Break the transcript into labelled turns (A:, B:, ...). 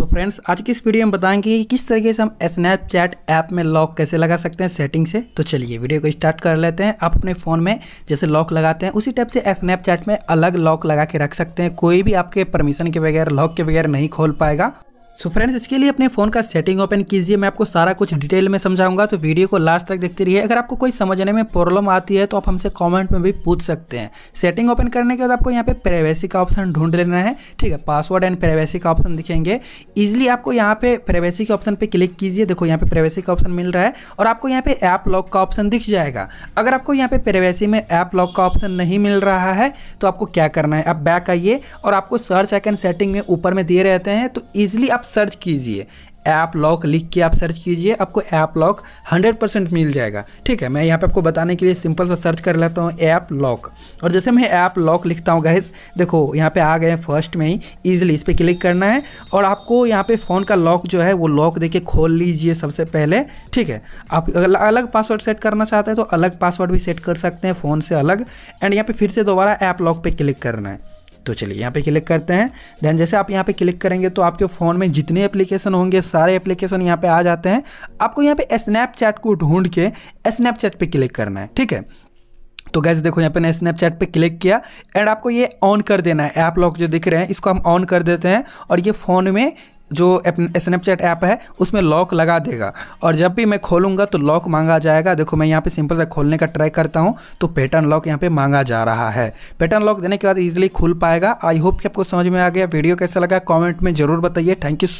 A: so friends आज की इस वीडियो में बताएंगे कि किस तरीके से हम स्नैपचैट ऐप में लॉक कैसे लगा सकते हैं सेटिंग से तो चलिए वीडियो को स्टार्ट कर लेते हैं आप अपने फ़ोन में जैसे लॉक लगाते हैं उसी टाइप से स्नैपचैट में अलग लॉक लगा के रख सकते हैं कोई भी आपके परमिशन के बगैर लॉक के बगैर नहीं खोल पाएगा सो फ्रेंड्स इसके लिए अपने फोन का सेटिंग ओपन कीजिए मैं आपको सारा कुछ डिटेल में समझाऊंगा तो वीडियो को लास्ट तक देखते रहिए अगर आपको कोई समझने में प्रॉब्लम आती है तो आप हमसे कमेंट में भी पूछ सकते हैं सेटिंग ओपन करने के बाद आपको यहाँ पे प्राइवेसी का ऑप्शन ढूंढ लेना है ठीक है पासवर्ड एंड प्राइवेसी का ऑप्शन दिखेंगे ईजिली आपको यहाँ पे प्राइवेसी के ऑप्शन पर क्लिक कीजिए देखो यहाँ पे प्राइवेसी का ऑप्शन मिल रहा है और आपको यहाँ पे ऐप लॉक का ऑप्शन दिख जाएगा अगर आपको यहाँ पे प्राइवेसी में ऐप लॉक का ऑप्शन नहीं मिल रहा है तो आपको क्या करना है आप बैक आइए और आपको सर्च एक्न सेटिंग में ऊपर में दिए रहते हैं तो ईजिली आप सर्च कीजिए ऐप लॉक लिख के आप सर्च कीजिए आपको ऐप लॉक 100% मिल जाएगा ठीक है मैं यहाँ पे आपको बताने के लिए सिंपल सा सर्च कर लेता हूँ ऐप लॉक और जैसे मैं ऐप लॉक लिखता हूँ गैस देखो यहाँ पे आ गए फर्स्ट में ही ईजिली इस पर क्लिक करना है और आपको यहाँ पे फ़ोन का लॉक जो है वो लॉक दे के खोल लीजिए सबसे पहले ठीक है आप अलग पासवर्ड सेट करना चाहते हैं तो अलग पासवर्ड भी सेट कर सकते हैं फ़ोन से अलग एंड यहाँ पर फिर से दोबारा ऐप लॉक पर क्लिक करना है तो चलिए यहाँ पे क्लिक करते हैं देन जैसे आप यहाँ पे क्लिक करेंगे तो आपके फ़ोन में जितने एप्लीकेशन होंगे सारे एप्लीकेशन यहाँ पे आ जाते हैं आपको यहाँ पे स्नैपचैट को ढूंढ के स्नैपचैट पे क्लिक करना है ठीक है तो गैस देखो यहाँ पे ने स्नैपचैट पे क्लिक किया एंड आपको ये ऑन कर देना है ऐप लॉक जो दिख रहे हैं इसको हम ऑन कर देते हैं और ये फ़ोन में जो स्नैपचैट ऐप है उसमें लॉक लगा देगा और जब भी मैं खोलूँगा तो लॉक मांगा जाएगा देखो मैं यहाँ पे सिंपल से खोलने का ट्राई करता हूँ तो पैटर्न लॉक यहाँ पे मांगा जा रहा है पैटर्न लॉक देने के बाद इजीली खुल पाएगा आई होप कि आपको समझ में आ गया वीडियो कैसा लगा कॉमेंट में ज़रूर बताइए थैंक यू